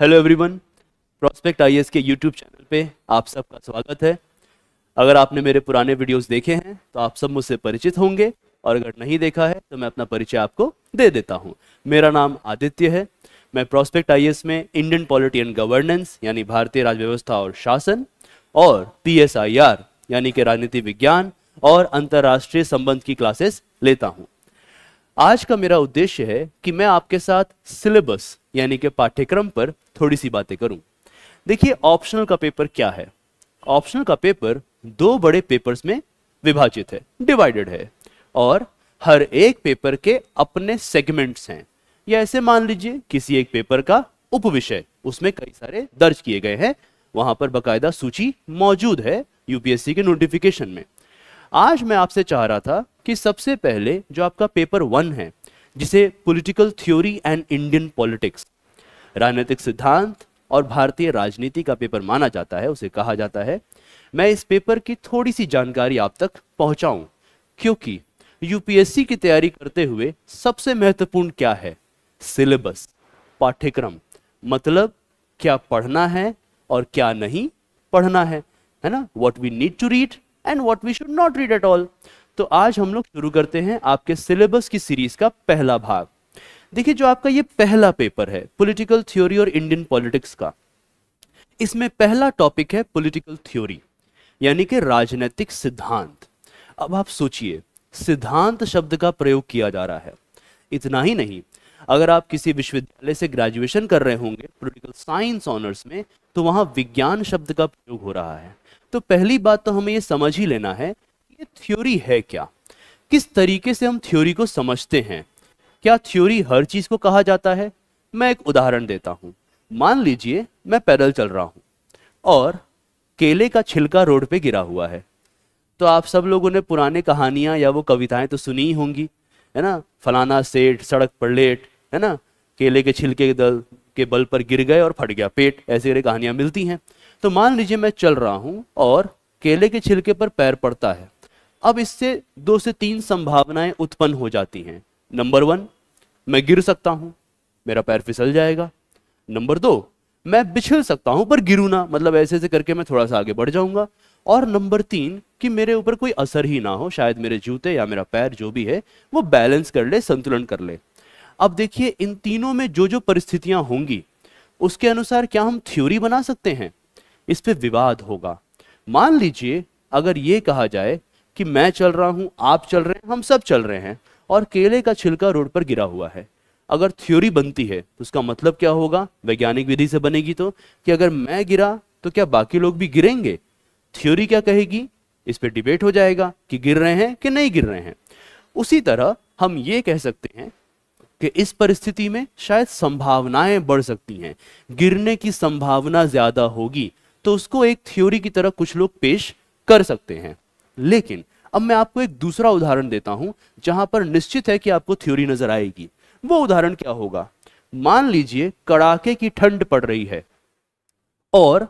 Hello everyone prospect आई के YouTube channel पे आप सबका स्वागत है अगर आपने मेरे पुराने वीडियोस देखे हैं तो आप सब मुझसे परिचित होंगे और अगर नहीं देखा है तो मैं अपना परिचय आपको दे देता हूँ मेरा नाम आदित्य है मैं प्रोस्पेक्ट आई में इंडियन पॉलिटी एंड गवर्नेंस यानी भारतीय राज्य व्यवस्था और शासन और पी यानी कि राजनीति विज्ञान और अंतर्राष्ट्रीय संबंध की क्लासेस लेता हूँ आज का मेरा उद्देश्य है कि मैं आपके साथ सिलेबस यानी कि पाठ्यक्रम पर थोड़ी सी बातें करूं देखिए ऑप्शनल का पेपर क्या है ऑप्शनल का पेपर दो बड़े पेपर्स में विभाजित है डिवाइडेड है और हर एक पेपर के अपने सेगमेंट्स हैं या ऐसे मान लीजिए किसी एक पेपर का विषय उसमें कई सारे दर्ज किए गए हैं वहां पर बकायदा सूची मौजूद है यूपीएससी के नोटिफिकेशन में आज मैं आपसे चाह रहा था कि सबसे पहले जो आपका पेपर वन है जिसे political theory and Indian politics राजनीतिक सिद्धांत और भारतीय राजनीति का पेपर माना जाता है उसे कहा जाता है मैं इस पेपर की थोड़ी सी जानकारी आप तक पहुंचाऊं क्योंकि यूपीएससी की तैयारी करते हुए सबसे महत्वपूर्ण क्या है सिलेबस पाठ्यक्रम मतलब क्या पढ़ना है और क्या नहीं पढ़ना है है ना what we need to read and what we should not read at all तो आज हम लोग शुरू करते हैं आपके सिलेबस की सीरीज का पहला भाग देखिए जो आपका ये पहला पेपर है पॉलिटिकल थ्योरी और इंडियन पॉलिटिक्स का इसमें पहला टॉपिक है पॉलिटिकल थ्योरी यानी कि राजनीतिक सिद्धांत अब आप सोचिए सिद्धांत शब्द का प्रयोग किया जा रहा है इतना ही नहीं अगर आप किसी विश्वविद्यालय से ग्रेजुएशन कर रहे होंगे पोलिटिकल साइंस ऑनर्स में तो वहां विज्ञान शब्द का प्रयोग हो रहा है तो पहली बात तो हमें यह समझ ही लेना है ये थ्योरी है क्या किस तरीके से हम थ्योरी को समझते हैं क्या थ्योरी हर चीज को कहा जाता है मैं एक उदाहरण देता हूं मान लीजिए मैं पैदल चल रहा हूं और केले का छिलका रोड पे गिरा हुआ है तो आप सब लोगों ने पुराने कहानियां या वो कविताएं तो सुनी ही होंगी है ना फलाना सेठ सड़क पर लेट है ना केले के छिलके के दल के बल पर गिर गए और फट गया पेट ऐसी कहानियां मिलती हैं तो मान लीजिए मैं चल रहा हूं और केले के छिलके पर पैर पड़ता है अब इससे दो से तीन संभावनाएं उत्पन्न हो जाती हैं नंबर वन मैं गिर सकता हूं मेरा पैर फिसल जाएगा नंबर दो मैं बिछल सकता हूं पर गिरू ना मतलब ऐसे ऐसे करके मैं थोड़ा सा आगे बढ़ जाऊंगा और नंबर तीन कि मेरे ऊपर कोई असर ही ना हो शायद मेरे जूते या मेरा पैर जो भी है वो बैलेंस कर ले संतुलन कर ले अब देखिए इन तीनों में जो जो परिस्थितियां होंगी उसके अनुसार क्या हम थ्योरी बना सकते हैं इस पर विवाद होगा मान लीजिए अगर ये कहा जाए कि मैं चल रहा हूँ आप चल रहे हैं हम सब चल रहे हैं और केले का छिलका रोड पर गिरा हुआ है अगर थ्योरी बनती है तो उसका मतलब क्या होगा वैज्ञानिक विधि से बनेगी तो कि अगर मैं गिरा तो क्या बाकी लोग भी गिरेंगे थ्योरी क्या कहेगी इस पर डिबेट हो जाएगा कि गिर रहे हैं कि नहीं गिर रहे हैं उसी तरह हम ये कह सकते हैं कि इस परिस्थिति में शायद संभावनाएं बढ़ सकती हैं गिरने की संभावना ज्यादा होगी तो उसको एक थ्योरी की तरह कुछ लोग पेश कर सकते हैं लेकिन अब मैं आपको एक दूसरा उदाहरण देता हूं जहां पर निश्चित है कि आपको थ्योरी नजर आएगी वो उदाहरण क्या होगा मान लीजिए कड़ाके की ठंड पड़ रही है और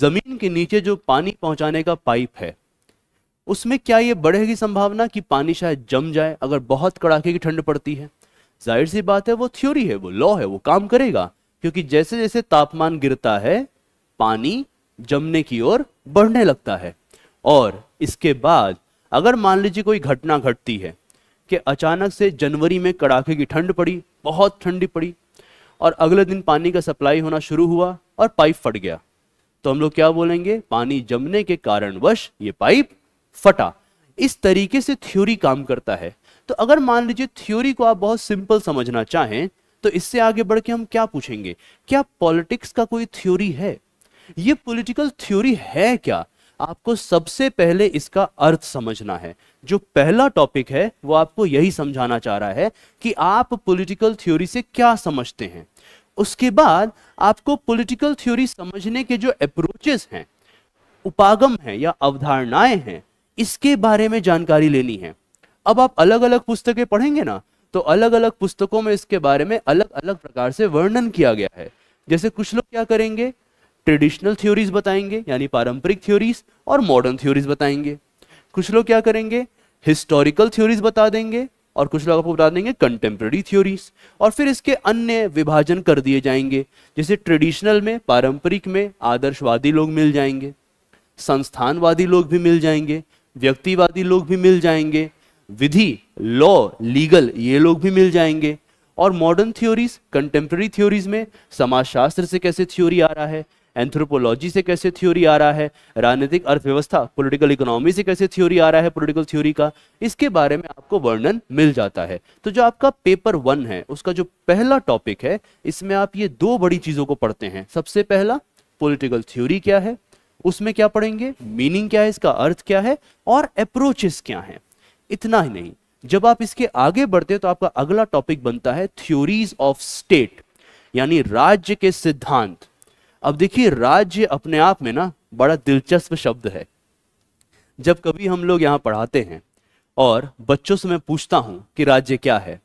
जमीन के नीचे जो पानी पहुंचाने का पाइप है उसमें क्या यह बढ़ेगी संभावना कि पानी शायद जम जाए अगर बहुत कड़ाके की ठंड पड़ती है जाहिर सी बात है वो थ्योरी है वो लॉ है वो काम करेगा क्योंकि जैसे जैसे तापमान गिरता है पानी जमने की ओर बढ़ने लगता है और इसके बाद अगर मान लीजिए कोई घटना घटती है कि अचानक से जनवरी में कड़ाके की ठंड पड़ी बहुत ठंडी पड़ी और अगले दिन पानी का सप्लाई होना शुरू हुआ और पाइप फट गया तो हम लोग क्या बोलेंगे पानी जमने के कारणवश ये पाइप फटा इस तरीके से थ्योरी काम करता है तो अगर मान लीजिए थ्योरी को आप बहुत सिंपल समझना चाहें तो इससे आगे बढ़ के हम क्या पूछेंगे क्या पॉलिटिक्स का कोई थ्योरी है ये पॉलिटिकल थ्योरी है क्या आपको सबसे पहले इसका अर्थ समझना है जो पहला टॉपिक है वो आपको यही समझाना चाह रहा है कि आप पॉलिटिकल थ्योरी से क्या समझते हैं उसके बाद आपको पॉलिटिकल थ्योरी समझने के जो अप्रोचेस हैं उपागम हैं या अवधारणाएं हैं इसके बारे में जानकारी लेनी है अब आप अलग अलग पुस्तकें पढ़ेंगे ना तो अलग अलग पुस्तकों में इसके बारे में अलग अलग प्रकार से वर्णन किया गया है जैसे कुछ लोग क्या करेंगे ट्रेडिशनल थ्योरीज बताएंगे यानी पारंपरिक थ्योरीज और मॉडर्न थ्योरीज बताएंगे कुछ लोग क्या करेंगे हिस्टोरिकल थ्योरीज बता देंगे और कुछ लोग आपको बता देंगे कंटेम्प्रेरी थ्योरीज और फिर इसके अन्य विभाजन कर दिए जाएंगे जैसे ट्रेडिशनल में पारंपरिक में आदर्शवादी लोग मिल जाएंगे संस्थानवादी लोग भी मिल जाएंगे व्यक्तिवादी लोग भी मिल जाएंगे विधि लॉ लीगल ये लोग भी मिल जाएंगे और मॉडर्न थ्योरीज कंटेम्प्रेरी थ्योरीज में समाजशास्त्र से कैसे थ्योरी आ रहा है एंथ्रोपोलॉजी से कैसे थ्योरी आ रहा है राजनीतिक अर्थव्यवस्था पॉलिटिकल इकोनॉमी से कैसे थ्योरी आ रहा है पॉलिटिकल थ्योरी का इसके बारे में आपको वर्णन मिल जाता है तो जो आपका पेपर वन है उसका जो पहला टॉपिक है इसमें आप ये दो बड़ी चीज़ों को पढ़ते हैं सबसे पहला पोलिटिकल थ्योरी क्या है उसमें क्या पढ़ेंगे मीनिंग क्या है इसका अर्थ क्या है और अप्रोचेस क्या है इतना ही नहीं जब आप इसके आगे बढ़ते हैं तो आपका अगला टॉपिक बनता है थ्योरीज ऑफ स्टेट यानी राज्य के सिद्धांत अब देखिए राज्य अपने आप में ना बड़ा दिलचस्प शब्द है जब कभी हम लोग यहाँ पढ़ाते हैं और बच्चों से मैं पूछता हूँ कि राज्य क्या है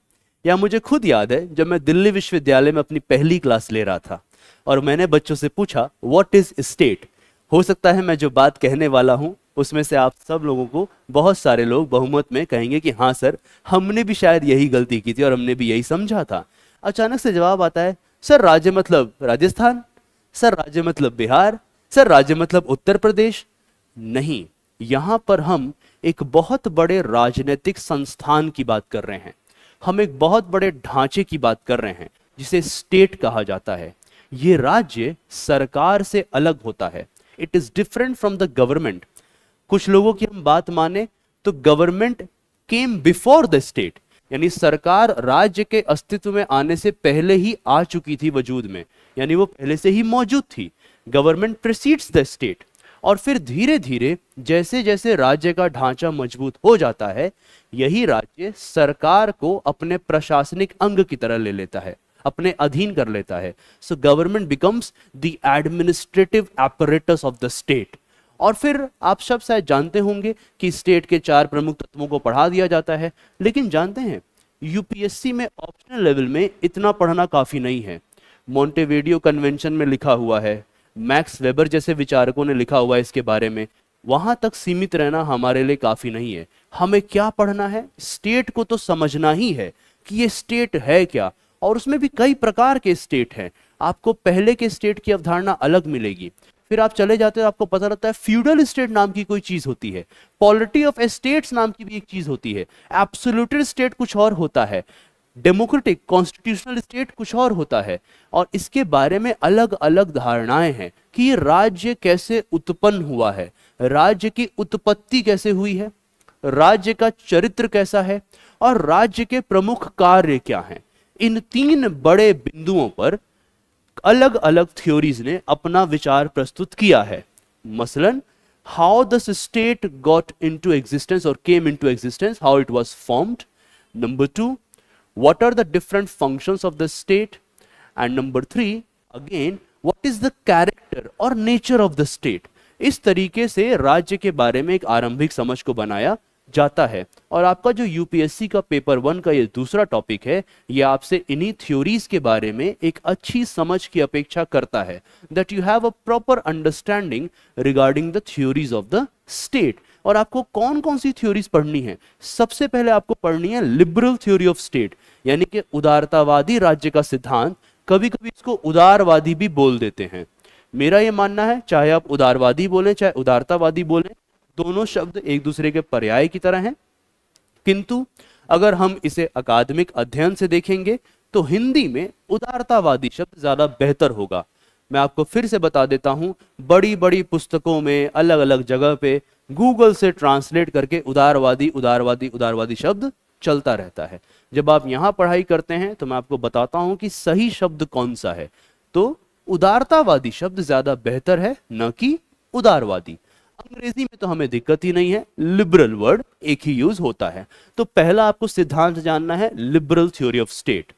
या मुझे खुद याद है जब मैं दिल्ली विश्वविद्यालय में अपनी पहली क्लास ले रहा था और मैंने बच्चों से पूछा वॉट इज स्टेट हो सकता है मैं जो बात कहने वाला हूँ उसमें से आप सब लोगों को बहुत सारे लोग बहुमत में कहेंगे कि हाँ सर हमने भी शायद यही गलती की थी और हमने भी यही समझा था अचानक से जवाब आता है सर राज्य मतलब राजस्थान सर राज्य मतलब बिहार सर राज्य मतलब उत्तर प्रदेश नहीं यहां पर हम एक बहुत बड़े राजनीतिक संस्थान की बात कर रहे हैं हम एक बहुत बड़े ढांचे की बात कर रहे हैं जिसे स्टेट कहा जाता है ये राज्य सरकार से अलग होता है it is different from the government कुछ लोगों की हम बात माने तो government came before the state यानी सरकार राज्य के अस्तित्व में आने से पहले ही आ चुकी थी वजूद में यानी वो पहले से ही मौजूद थी गवर्नमेंट प्रिसीड्स द स्टेट और फिर धीरे धीरे जैसे जैसे राज्य का ढांचा मजबूत हो जाता है यही राज्य सरकार को अपने प्रशासनिक अंग की तरह ले लेता है अपने अधीन कर लेता है so government becomes the administrative apparatus of the state और फिर आप सब शायद जानते होंगे कि स्टेट के चार प्रमुख तत्वों को पढ़ा दिया जाता है लेकिन जानते हैं यूपीएससी में ऑप्शनल लेवल में इतना पढ़ना काफ़ी नहीं है मोंटेवीडियो कन्वेंशन में लिखा हुआ है मैक्स वेबर जैसे विचारकों ने लिखा हुआ है इसके बारे में वहाँ तक सीमित रहना हमारे लिए काफ़ी नहीं है हमें क्या पढ़ना है स्टेट को तो समझना ही है कि ये स्टेट है क्या और उसमें भी कई प्रकार के स्टेट हैं आपको पहले के स्टेट की अवधारणा अलग मिलेगी फिर आप चले जाते हो आपको पता रहता है फ्यूडल स्टेट नाम की कोई चीज होती है पॉलिटी ऑफ स्टेट्स नाम की भी एक चीज होती है एब्सोल्यूटेड स्टेट कुछ और होता है डेमोक्रेटिक कॉन्स्टिट्यूशनल स्टेट कुछ और होता है और इसके बारे में अलग अलग धारणाएं हैं कि राज्य कैसे उत्पन्न हुआ है राज्य की उत्पत्ति कैसे हुई है राज्य का चरित्र कैसा है और राज्य के प्रमुख कार्य क्या हैं इन तीन बड़े बिंदुओं पर अलग अलग थ्योरीज ने अपना विचार प्रस्तुत किया है मसलन how the state got into existence और came into existence how it was formed number two what are the different function of the state and number three again what is the character और nature of the state इस तरीके से राज्य के बारे में एक आरंभिक समझ को बनाया जाता है और आपका जो यूपीएससी का पेपर वन का ये दूसरा टॉपिक है ये आपसे इन्हीं थ्योरीज के बारे में एक अच्छी समझ की अपेक्षा करता है that you have a proper understanding regarding the theories of the state और आपको कौन कौन सी थ्योरीज पढ़नी है सबसे पहले आपको पढ़नी है लिबरल थ्योरी ऑफ स्टेट यानी कि उदारतावादी राज्य का सिद्धांत कभी कभी इसको उदारवादी भी बोल देते हैं मेरा ये मानना है चाहे आप उदारवादी बोलें चाहे उदारतावादी बोलें दोनों शब्द एक दूसरे के पर्याय की तरह हैं किंतु अगर हम इसे अकादमिक अध्ययन से देखेंगे तो हिंदी में उदारतावादी शब्द ज़्यादा बेहतर होगा मैं आपको फिर से बता देता हूं बड़ी बड़ी पुस्तकों में अलग अलग जगह पे गूगल से ट्रांसलेट करके उदारवादी उदारवादी उदारवादी शब्द चलता रहता है जब आप यहां पढ़ाई करते हैं तो मैं आपको बताता हूं कि सही शब्द कौन सा है तो उदारतावादी शब्द ज़्यादा बेहतर है न कि उदारवादी अंग्रेजी में तो हमें दिक्कत ही नहीं है लिबरल वर्ड एक ही यूज होता है तो पहला आपको सिद्धांत जानना है लिबरल थ्योरी ऑफ स्टेट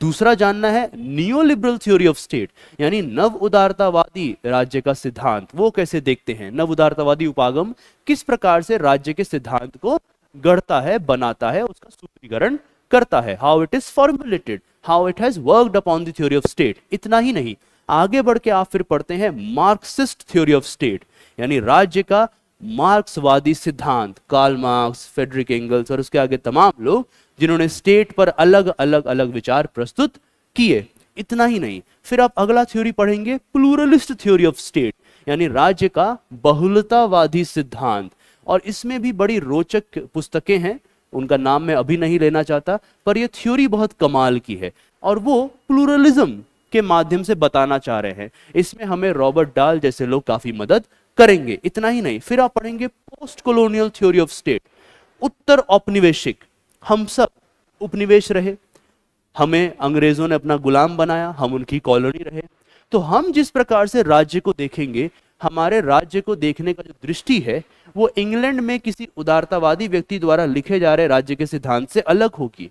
दूसरा जानना है neo liberal theory of state यानी नव उदारतावादी राज्य का सिद्धांत वो कैसे देखते हैं नव उदारतावादी उपागम किस प्रकार से राज्य के सिद्धांत को गढ़ता है बनाता है उसका सूत्रीकरण करता है how it is formulated how it has worked upon the theory of state इतना ही नहीं आगे बढ़ के आप फिर पढ़ते हैं मार्क्सिस्ट थ्योरी ऑफ स्टेट यानी राज्य का मार्क्सवादी सिद्धांत कार्ल मार्क्स फेडरिक एंगल्स और उसके आगे तमाम लोग जिन्होंने स्टेट पर अलग अलग अलग विचार प्रस्तुत किए इतना ही नहीं फिर आप अगला थ्योरी पढ़ेंगे प्लूरलिस्ट थ्योरी ऑफ स्टेट यानी राज्य का बहुलतावादी सिद्धांत और इसमें भी बड़ी रोचक पुस्तकें हैं उनका नाम मैं अभी नहीं लेना चाहता पर यह थ्योरी बहुत कमाल की है और वो प्लूरलिज्म के माध्यम से बताना चाह रहे हैं इसमें हमें रॉबर्ट डाल जैसे लोग काफी मदद करेंगे इतना ही नहीं फिर आप पढ़ेंगे post colonial theory of state उत्तर औपनिवेशिक हम सब उपनिवेश रहे हमें अंग्रेजों ने अपना गुलाम बनाया हम उनकी कॉलोनी रहे तो हम जिस प्रकार से राज्य को देखेंगे हमारे राज्य को देखने का जो दृष्टि है वो इंग्लैंड में किसी उदारतावादी व्यक्ति द्वारा लिखे जा रहे राज्य के सिद्धांत से अलग होगी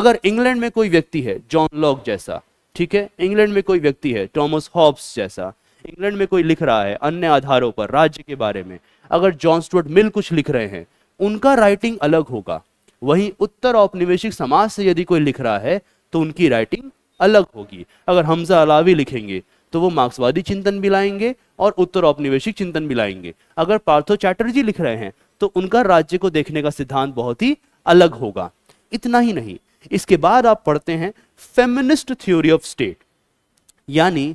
अगर इंग्लैंड में कोई व्यक्ति है जॉन लॉक जैसा ठीक है इंग्लैंड में कोई व्यक्ति है टॉमस हॉब्स जैसा इंग्लैंड में कोई लिख रहा है अन्य आधारों पर राज्य के बारे में अगर जॉन स्टुअर्ट मिल कुछ लिख रहे हैं उनका राइटिंग अलग होगा वहीं उत्तर औपनिवेशिक समाज से यदि कोई लिख रहा है तो उनकी राइटिंग अलग होगी अगर हमजा अलावी लिखेंगे तो वो मार्क्सवादी चिंतन भी लाएंगे और उत्तर औपनिवेशिक चिंतन भी लाएंगे अगर पार्थो चैटर्जी लिख रहे हैं तो उनका राज्य को देखने का सिद्धांत बहुत ही अलग होगा इतना ही नहीं इसके बाद आप पढ़ते हैं फेमिनिस्ट थ्योरी ऑफ स्टेट यानी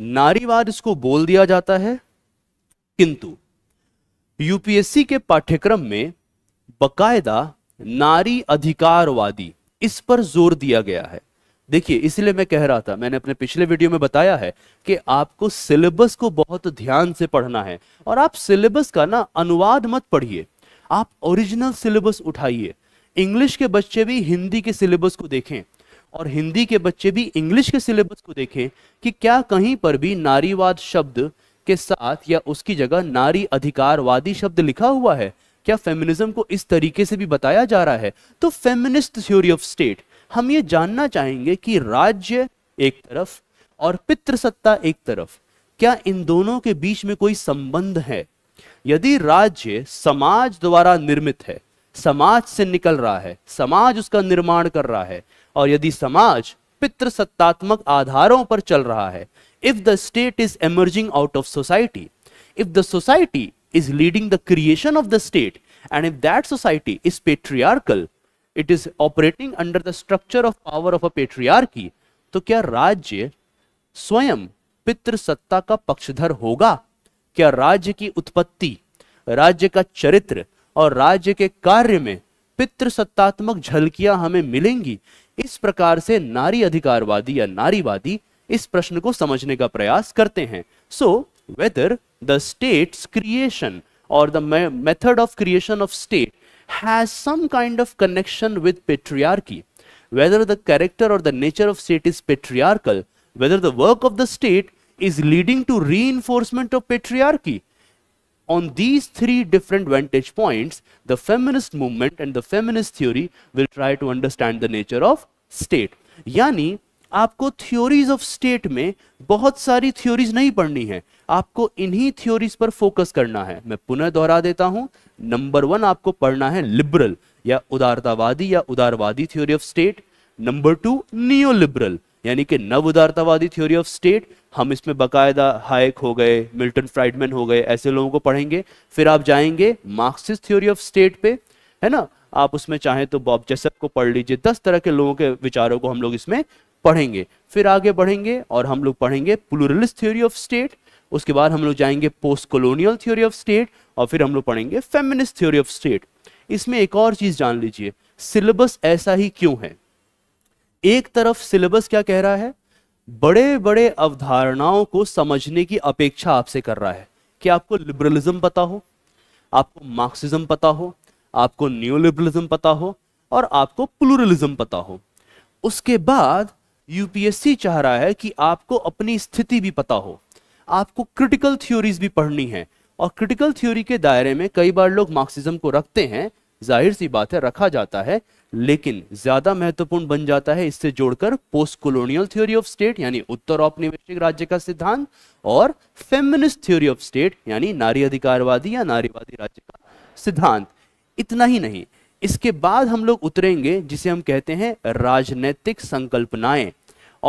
नारीवाद इसको बोल दिया जाता है किंतु यूपीएससी के पाठ्यक्रम में बकायदा नारी अधिकारवादी इस पर जोर दिया गया है देखिए इसलिए मैं कह रहा था मैंने अपने पिछले वीडियो में बताया है कि आपको सिलेबस को बहुत ध्यान से पढ़ना है और आप सिलेबस का ना अनुवाद मत पढ़िए आप ओरिजिनल सिलेबस उठाइए इंग्लिश के बच्चे भी हिंदी के सिलेबस को देखें और हिंदी के बच्चे भी इंग्लिश के सिलेबस को देखें कि क्या कहीं पर भी नारीवाद शब्द के साथ या उसकी जगह नारी अधिकारवादी शब्द लिखा हुआ है क्या फेमिनिज्म को इस तरीके से भी बताया जा रहा है तो फेमिनिस्ट थ्योरी ऑफ स्टेट हम ये जानना चाहेंगे कि राज्य एक तरफ और पितृसत्ता एक तरफ क्या इन दोनों के बीच में कोई संबंध है यदि राज्य समाज द्वारा निर्मित है समाज से निकल रहा है समाज उसका निर्माण कर रहा है और यदि समाज पितृसत्तात्मक आधारों पर चल रहा है if the state is emerging out of society if the society is leading the creation of the state and if that society is patriarchal it is operating under the structure of power of a patriarchy तो क्या राज्य स्वयं पितृ सत्ता का पक्षधर होगा क्या राज्य की उत्पत्ति राज्य का चरित्र और राज्य के कार्य में पितृसत्तात्मक झलकियां हमें मिलेंगी इस प्रकार से नारी अधिकारवादी या नारीवादी इस प्रश्न को समझने का प्रयास करते हैं so whether the state's creation और the method of creation of state has some kind of connection with patriarchy whether the character or the nature of state is patriarchal whether the work of the state is leading to reinforcement of patriarchy on these three different vantage points, the feminist movement and the feminist theory will try to understand the nature of state. yani आपको theories of state में बहुत सारी theories नहीं पढ़नी है आपको इन्हीं theories पर फोकस करना है मैं पुनः दोहरा देता हूं नंबर वन आपको पढ़ना है लिबरल या उदारतावादी या उदारवादी theory of state number two neo liberal यानी कि नव उदारतावादी थ्योरी ऑफ स्टेट हम इसमें बाकायदा हाइक हो गए मिल्टन फ्राइडमैन हो गए ऐसे लोगों को पढ़ेंगे फिर आप जाएंगे मार्क्सिस्ट थ्योरी ऑफ स्टेट पे है ना आप उसमें चाहें तो बॉब जैसे को पढ़ लीजिए दस तरह के लोगों के विचारों को हम लोग इसमें पढ़ेंगे फिर आगे बढ़ेंगे और हम लोग पढ़ेंगे प्लूरलिस्ट थ्योरी ऑफ स्टेट उसके बाद हम लोग जाएंगे post colonial theory of state और फिर हम लोग पढ़ेंगे फेमिनिस्ट थ्योरी ऑफ स्टेट इसमें एक और चीज जान लीजिए सिलेबस ऐसा ही क्यों है एक तरफ सिलेबस क्या कह रहा है बड़े बड़े अवधारणाओं को समझने की अपेक्षा आपसे कर रहा है कि आपको लिबरलिज्म पता हो आपको मार्क्सिज्म पता हो आपको न्यू लिबरलिज्म पता हो और आपको प्लूरलिज्म पता हो उसके बाद यूपीएससी चाह रहा है कि आपको अपनी स्थिति भी पता हो आपको क्रिटिकल थ्योरीज भी पढ़नी है और क्रिटिकल थ्योरी के दायरे में कई बार लोग मार्क्सिज्म को रखते हैं जाहिर सी बात है रखा जाता है लेकिन ज्यादा महत्वपूर्ण बन जाता है इससे जोड़कर post colonial theory of state यानी उत्तर औपनिवेशिक राज्य का सिद्धांत और फेमिनिस्ट थ्योरी ऑफ स्टेट यानी नारी अधिकारवादी या नारीवादी राज्य का सिद्धांत इतना ही नहीं इसके बाद हम लोग उतरेंगे जिसे हम कहते हैं राजनैतिक संकल्पनाएं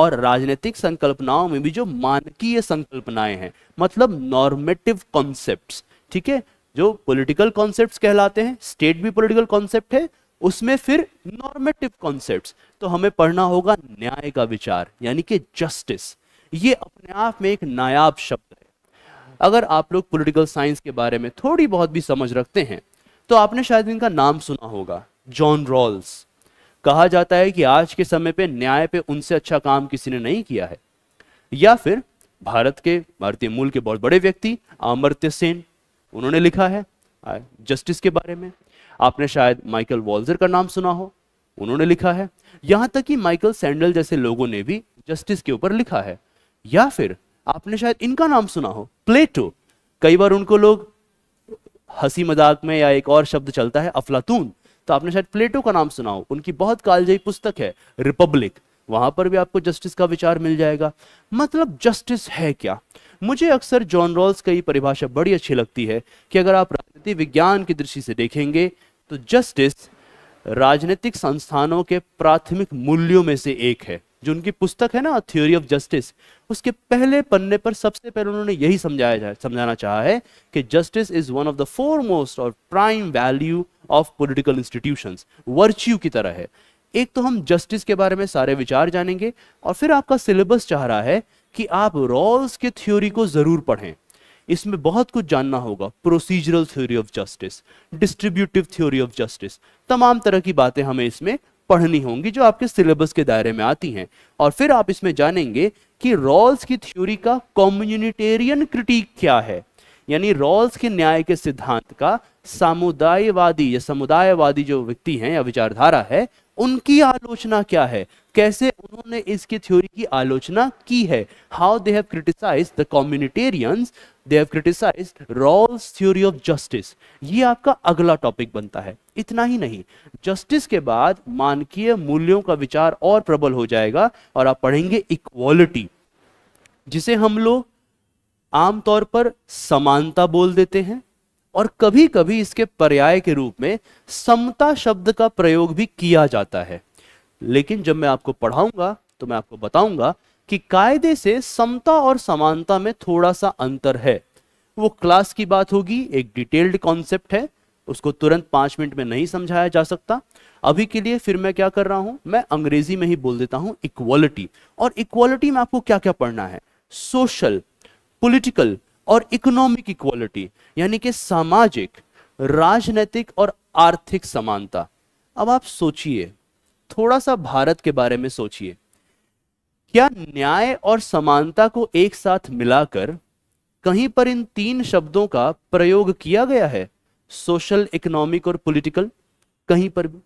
और राजनीतिक संकल्पनाओं में भी जो मानकीय संकल्पनाएं हैं मतलब नॉर्मेटिव कॉन्सेप्ट ठीक है जो पॉलिटिकल कॉन्सेप्ट्स कहलाते हैं स्टेट भी पॉलिटिकल कॉन्सेप्ट है उसमें फिर नॉर्मेटिव कॉन्सेप्ट तो हमें पढ़ना होगा न्याय का विचार यानी कि जस्टिस ये अपने आप में एक नायाब शब्द है अगर आप लोग पॉलिटिकल साइंस के बारे में थोड़ी बहुत भी समझ रखते हैं तो आपने शायद इनका नाम सुना होगा जॉन रॉल्स कहा जाता है कि आज के समय पे न्याय पे उनसे अच्छा काम किसी ने नहीं किया है या फिर भारत के भारतीय मूल के बहुत बड़े व्यक्ति अमृत्य सेन उन्होंने लिखा है जस्टिस के बारे में आपने शायद माइकल वॉल्जर का नाम सुना हो उन्होंने लिखा है यहां तक कि माइकल सैंडल जैसे लोगों ने भी जस्टिस के ऊपर लिखा है या फिर आपने शायद इनका नाम सुना हो प्लेटो कई बार उनको लोग हंसी मजाक में या एक और शब्द चलता है अफलातून तो आपने शायद प्लेटो का नाम सुना हो उनकी बहुत कालजयी पुस्तक है रिपब्लिक वहां पर भी आपको जस्टिस का विचार मिल जाएगा मतलब जस्टिस है क्या मुझे अक्सर जॉन रॉल्स का ये परिभाषा बड़ी अच्छी लगती है कि अगर आप राजनीति विज्ञान की दृष्टि से देखेंगे तो जस्टिस राजनीतिक संस्थानों के प्राथमिक मूल्यों में से एक है जो उनकी पुस्तक है ना थ्योरी ऑफ जस्टिस उसके पहले पन्ने पर सबसे पहले उन्होंने यही समझाया समझाना चाहा है कि justice is one of the foremost और prime value of political institutions virtue की तरह है एक तो हम जस्टिस के बारे में सारे विचार जानेंगे और फिर आपका सिलेबस चाह रहा है कि आप रॉल्स के थ्योरी को जरूर पढ़ें इसमें बहुत कुछ जानना होगा procedural theory of justice distributive theory of justice तमाम तरह की बातें हमें इसमें पढ़नी होंगी जो आपके सिलेबस के दायरे में आती हैं और फिर आप इसमें जानेंगे कि रॉल्स की थ्योरी का कम्युनिटेरियन क्रिटिक क्या है यानी रॉल्स के न्याय के सिद्धांत का सामुदायवादी या समुदायवादी जो व्यक्ति हैं या विचारधारा है उनकी आलोचना क्या है कैसे उन्होंने इसकी थ्योरी की आलोचना की है how they have criticize the communitarians they have criticize Rawls theory of justice ये आपका अगला टॉपिक बनता है इतना ही नहीं जस्टिस के बाद मानकीय मूल्यों का विचार और प्रबल हो जाएगा और आप पढ़ेंगे इक्वालिटी जिसे हम लोग आमतौर पर समानता बोल देते हैं और कभी कभी इसके पर्याय के रूप में समता शब्द का प्रयोग भी किया जाता है लेकिन जब मैं आपको पढ़ाऊंगा तो मैं आपको बताऊंगा कि कायदे से समता और समानता में थोड़ा सा अंतर है वो क्लास की बात होगी एक डिटेल्ड कॉन्सेप्ट है उसको तुरंत पांच मिनट में नहीं समझाया जा सकता अभी के लिए फिर मैं क्या कर रहा हूं मैं अंग्रेजी में ही बोल देता हूं इक्वालिटी और इक्वालिटी में आपको क्या क्या पढ़ना है सोशल पॉलिटिकल और इकोनॉमिक इक्वालिटी यानी कि सामाजिक राजनैतिक और आर्थिक समानता अब आप सोचिए थोड़ा सा भारत के बारे में सोचिए क्या न्याय और समानता को एक साथ मिलाकर कहीं पर इन तीन शब्दों का प्रयोग किया गया है सोशल इकोनॉमिक और पॉलिटिकल कहीं पर भी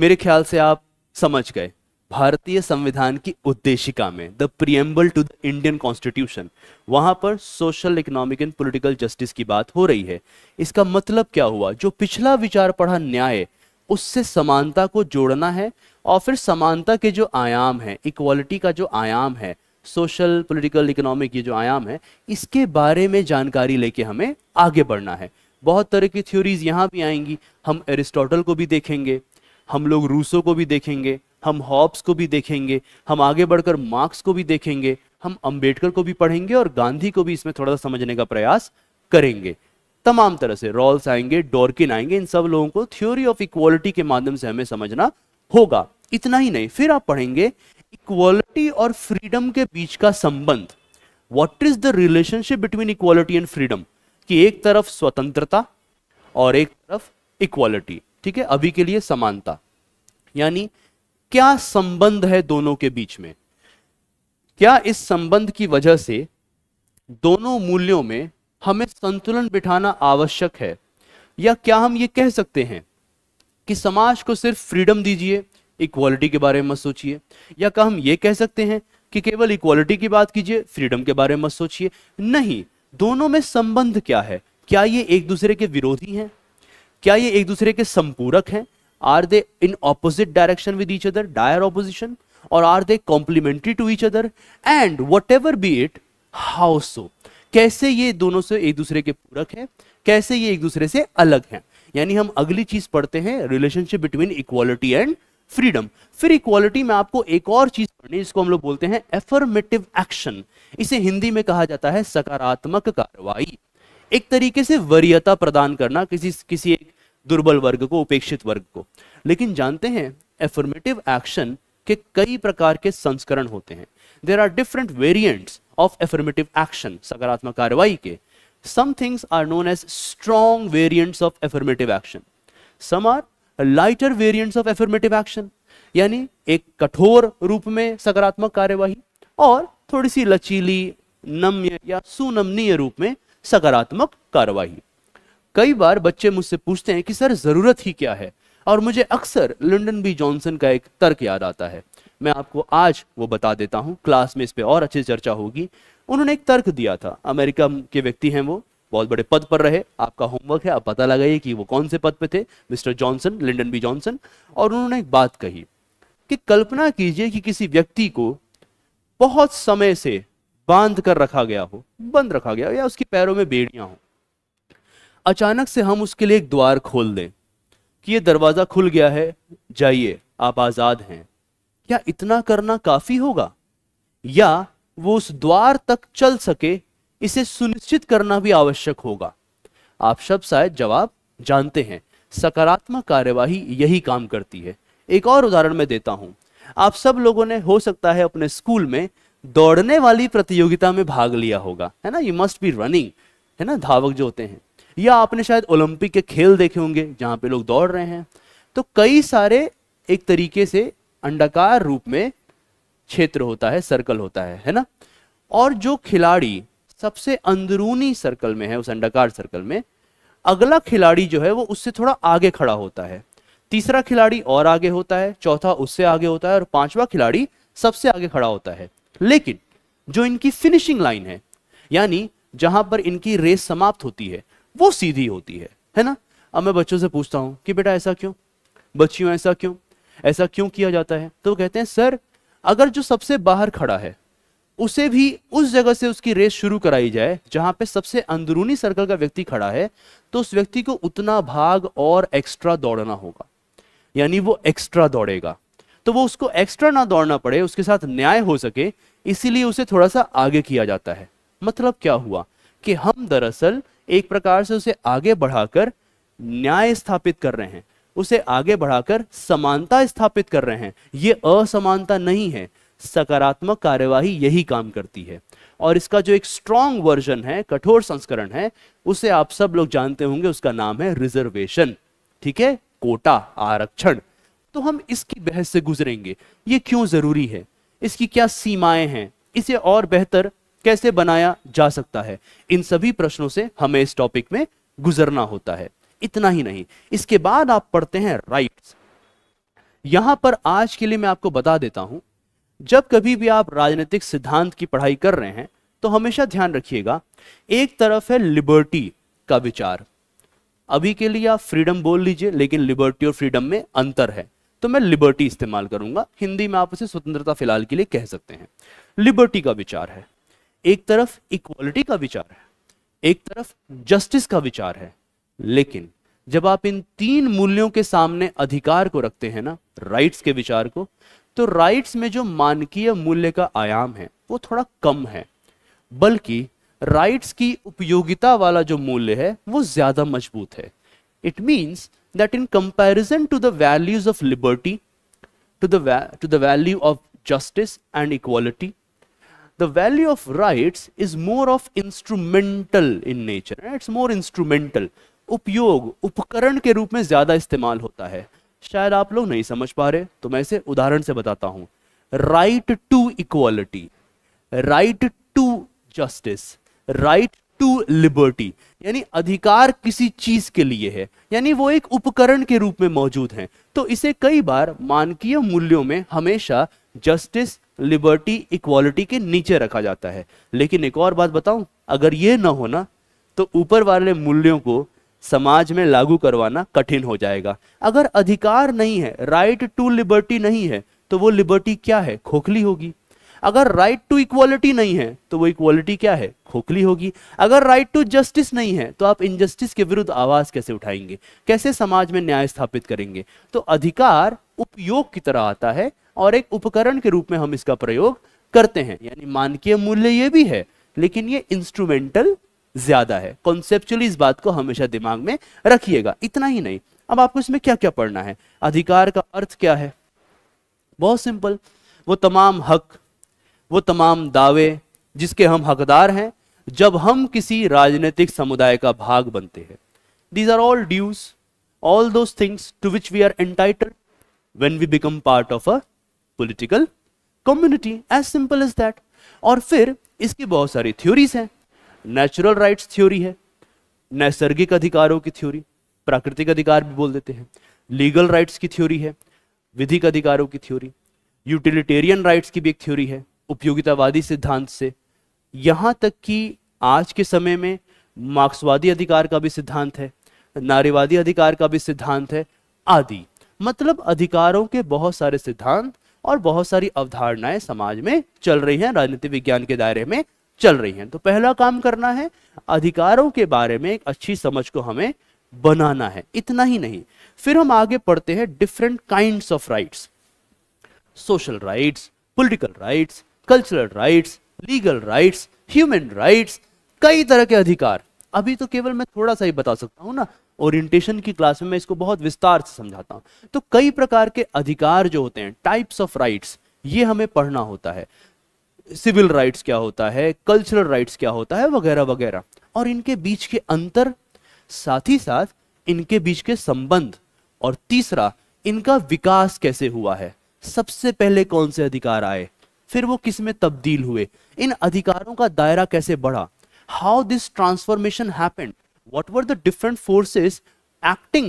मेरे ख्याल से आप समझ गए भारतीय संविधान की उद्देशिका में the preamble to the Indian constitution वहां पर social economic and political justice की बात हो रही है इसका मतलब क्या हुआ जो पिछला विचार पढ़ा न्याय उससे समानता को जोड़ना है और फिर समानता के जो आयाम है इक्वालिटी का जो आयाम है सोशल पॉलिटिकल इकोनॉमिक ये जो आयाम है इसके बारे में जानकारी लेके हमें आगे बढ़ना है बहुत तरह की थ्योरीज यहाँ भी आएंगी हम एरिस्टोटल को भी देखेंगे हम लोग रूसो को भी देखेंगे हम हॉब्स को भी देखेंगे हम आगे बढ़कर मार्क्स को भी देखेंगे हम अंबेडकर को भी पढ़ेंगे और गांधी को भी इसमें थोड़ा सा समझने का प्रयास करेंगे तमाम तरह से रॉल्स आएंगे डॉर्किन आएंगे इन सब लोगों को थ्योरी ऑफ इक्वालिटी के माध्यम से हमें समझना होगा इतना ही नहीं फिर आप पढ़ेंगे इक्वालिटी और फ्रीडम के बीच का संबंध what is the relationship between equality and freedom कि एक तरफ स्वतंत्रता और एक तरफ इक्वालिटी ठीक है अभी के लिए समानता यानी क्या संबंध है दोनों के बीच में क्या इस संबंध की वजह से दोनों मूल्यों में हमें संतुलन बिठाना आवश्यक है या क्या हम ये कह सकते हैं कि समाज को सिर्फ फ्रीडम दीजिए इक्वालिटी के बारे में मत सोचिए या क्या हम ये कह सकते हैं कि केवल इक्वालिटी की बात कीजिए फ्रीडम के बारे में मत सोचिए नहीं दोनों में संबंध क्या है क्या ये एक दूसरे के विरोधी हैं क्या ये एक दूसरे के संपूरक हैं are they in opposite direction with each other dire opposition और are they complementary to each other and whatever be it how so कैसे ये दोनों से एक दूसरे के पूरक है कैसे ये एक दूसरे से अलग है यानी हम अगली चीज पढ़ते हैं relationship between equality and freedom फिर इक्वालिटी में आपको एक और चीज पढ़नी जिसको हम लोग बोलते हैं एफर्मेटिव एक्शन इसे हिंदी में कहा जाता है सकारात्मक कार्रवाई एक तरीके से वरीयता प्रदान करना किसी किसी एक दुर्बल वर्ग को उपेक्षित वर्ग को लेकिन जानते हैं एफर्मेटिव एक्शन के कई प्रकार के संस्करण होते हैं there are different variant of affirmative action सकारात्मक कार्रवाई के some things are known as strong variant of affirmative action some are lighter variant of affirmative action यानी एक कठोर रूप में सकारात्मक कार्यवाही और थोड़ी सी लचीली नम्य या सुनमनीय रूप में सकारात्मक कार्यवाही कई बार बच्चे मुझसे पूछते हैं कि सर ज़रूरत ही क्या है और मुझे अक्सर लंडन बी जॉनसन का एक तर्क याद आता है मैं आपको आज वो बता देता हूँ क्लास में इस पर और अच्छी चर्चा होगी उन्होंने एक तर्क दिया था अमेरिका के व्यक्ति हैं वो बहुत बड़े पद पर रहे आपका होमवर्क है आप पता लगाइए कि वो कौन से पद पे थे mister Johnson Lyndon B Johnson और उन्होंने एक बात कही कि कल्पना कीजिए कि किसी व्यक्ति को बहुत समय से बांध कर रखा गया हो बंद रखा गया हो या उसके पैरों में बेड़ियां हो अचानक से हम उसके लिए एक द्वार खोल दें कि ये दरवाज़ा खुल गया है जाइए आप आज़ाद हैं क्या इतना करना काफ़ी होगा या वो उस द्वार तक चल सके इसे सुनिश्चित करना भी आवश्यक होगा आप सब शायद जवाब जानते हैं सकारात्मक कार्यवाही यही काम करती है एक और उदाहरण मैं देता हूं आप सब लोगों ने हो सकता है अपने स्कूल में दौड़ने वाली प्रतियोगिता में भाग लिया होगा है ना यू मस्ट बी रनिंग है ना धावक जो होते हैं या आपने शायद ओलंपिक के खेल देखे होंगे जहां पे लोग दौड़ रहे हैं तो कई सारे एक तरीके से अंडाकार रूप में क्षेत्र होता है सर्कल होता है है ना और जो खिलाड़ी सबसे अंदरूनी सर्कल में है उस अंडाकार सर्कल में अगला खिलाड़ी जो है वो उससे थोड़ा आगे खड़ा होता है तीसरा खिलाड़ी और आगे होता है चौथा उससे आगे होता है और पांचवा खिलाड़ी सबसे आगे खड़ा होता है लेकिन जो इनकी फिनिशिंग लाइन है यानी जहां पर इनकी रेस समाप्त होती है वो सीधी होती है है ना अब मैं बच्चों से पूछता हूं कि बेटा ऐसा क्यों बच्चियों ऐसा क्यों ऐसा क्यों किया जाता है तो कहते हैं सर अगर जो सबसे बाहर खड़ा है उसे भी उस जगह से उसकी रेस शुरू कराई जाए जहां पे सबसे अंदरूनी सर्कल का व्यक्ति खड़ा है तो उस व्यक्ति को उतना भाग और एक्स्ट्रा दौड़ना होगा यानी वो एक्स्ट्रा दौड़ेगा तो वो उसको एक्स्ट्रा ना दौड़ना पड़े उसके साथ न्याय हो सके इसीलिए उसे थोड़ा सा आगे किया जाता है मतलब क्या हुआ कि हम दरअसल एक प्रकार से उसे आगे बढ़ाकर न्याय स्थापित कर रहे हैं उसे आगे बढ़ाकर समानता स्थापित कर रहे हैं ये असमानता नहीं है सकारात्मक कार्यवाही यही काम करती है और इसका जो एक स्ट्रॉन्ग वर्जन है कठोर संस्करण है उसे आप सब लोग जानते होंगे उसका नाम है रिजर्वेशन ठीक है कोटा आरक्षण तो हम इसकी बहस से गुजरेंगे ये क्यों जरूरी है इसकी क्या सीमाएं हैं इसे और बेहतर कैसे बनाया जा सकता है इन सभी प्रश्नों से हमें इस टॉपिक में गुजरना होता है इतना ही नहीं इसके बाद आप पढ़ते हैं राइट्स यहां पर आज के लिए मैं आपको बता देता हूं जब कभी भी आप राजनीतिक सिद्धांत की पढ़ाई कर रहे हैं तो हमेशा ध्यान रखिएगा एक तरफ है लिबर्टी का विचार अभी के लिए आप फ्रीडम बोल लीजिए लेकिन लिबर्टी और फ्रीडम में अंतर है तो मैं लिबर्टी इस्तेमाल करूंगा हिंदी में आप उसे स्वतंत्रता फिलहाल के लिए कह सकते हैं लिबर्टी का विचार है एक तरफ इक्वालिटी का विचार है एक तरफ जस्टिस का विचार है लेकिन जब आप इन तीन मूल्यों के सामने अधिकार को रखते हैं ना राइट्स के विचार को तो राइट्स में जो मानकीय मूल्य का आयाम है वो थोड़ा कम है बल्कि राइट्स की उपयोगिता वाला जो मूल्य है वो ज्यादा मजबूत है it means that in comparison to the values of liberty to the to the value of justice and equality the value of rights is more of instrumental in nature it's more instrumental उपयोग उपकरण के रूप में ज्यादा इस्तेमाल होता है शायद आप लोग नहीं समझ पा रहे तो मैं इसे उदाहरण से बताता हूं right to equality right to justice right to liberty यानी अधिकार किसी चीज के लिए है यानी वो एक उपकरण के रूप में मौजूद हैं तो इसे कई बार मानकीय मूल्यों में हमेशा जस्टिस लिबर्टी इक्वालिटी के नीचे रखा जाता है लेकिन एक और बात बताऊं अगर ये ना हो ना तो ऊपर वाले मूल्यों को समाज में लागू करवाना कठिन हो जाएगा अगर अधिकार नहीं है राइट टू लिबर्टी नहीं है तो वो लिबर्टी क्या है खोखली होगी अगर राइट टू इक्वालिटी नहीं है तो वो इक्वालिटी क्या है खोखली होगी अगर राइट टू जस्टिस नहीं है तो आप इनजस्टिस के विरुद्ध आवाज कैसे उठाएंगे कैसे समाज में न्याय स्थापित करेंगे तो अधिकार उपयोग की तरह आता है और एक उपकरण के रूप में हम इसका प्रयोग करते हैं यानी मानकीय मूल्य ये भी है लेकिन ये इंस्ट्रूमेंटल ज्यादा है कॉन्सेप्चुअली इस बात को हमेशा दिमाग में रखिएगा इतना ही नहीं अब आपको इसमें क्या क्या पढ़ना है अधिकार का अर्थ क्या है बहुत सिंपल वो तमाम हक वो तमाम दावे जिसके हम हकदार हैं जब हम किसी राजनीतिक समुदाय का भाग बनते हैं these are all dues although things to which we are entitle when we become part of a political community as simple is that और फिर इसकी बहुत सारी थ्योरीज हैं नेचुरल राइट्स थ्योरी है नैसर्गिक अधिकारों की थ्योरी प्राकृतिक अधिकार भी बोल देते हैं लीगल राइट्स की थ्योरी है विधिक अधिकारों की थ्योरी यूटिलिटेरियन राइट्स की भी एक थ्योरी है उपयोगितावादी सिद्धांत से यहाँ तक कि आज के समय में मार्क्सवादी अधिकार का भी सिद्धांत है नारीवादी अधिकार का भी सिद्धांत है आदि मतलब अधिकारों के बहुत सारे सिद्धांत और बहुत सारी अवधारणाएं समाज में चल रही हैं राजनीति विज्ञान के दायरे में चल रही हैं तो पहला काम करना है अधिकारों के बारे में एक अच्छी समझ को हमें बनाना है इतना ही नहीं फिर हम आगे पढ़ते हैं different kind of rights social rights political rights cultural rights legal rights human rights कई तरह के अधिकार अभी तो केवल मैं थोड़ा सा ही बता सकता हूँ ना ओरिएंटेशन की क्लास में मैं इसको बहुत विस्तार से समझाता हूँ तो कई प्रकार के अधिकार जो होते हैं टाइप्स ऑफ राइट्स ये हमें पढ़ना होता है सिविल राइट्स क्या होता है कल्चरल राइट्स क्या होता है वगैरह वगैरह और इनके बीच के अंतर साथ ही साथ इनके बीच के संबंध और तीसरा इनका विकास कैसे हुआ है सबसे पहले कौन से अधिकार आए फिर वो किस में तब्दील हुए इन अधिकारों का दायरा कैसे बढ़ा how this transformation happened what were the different forces acting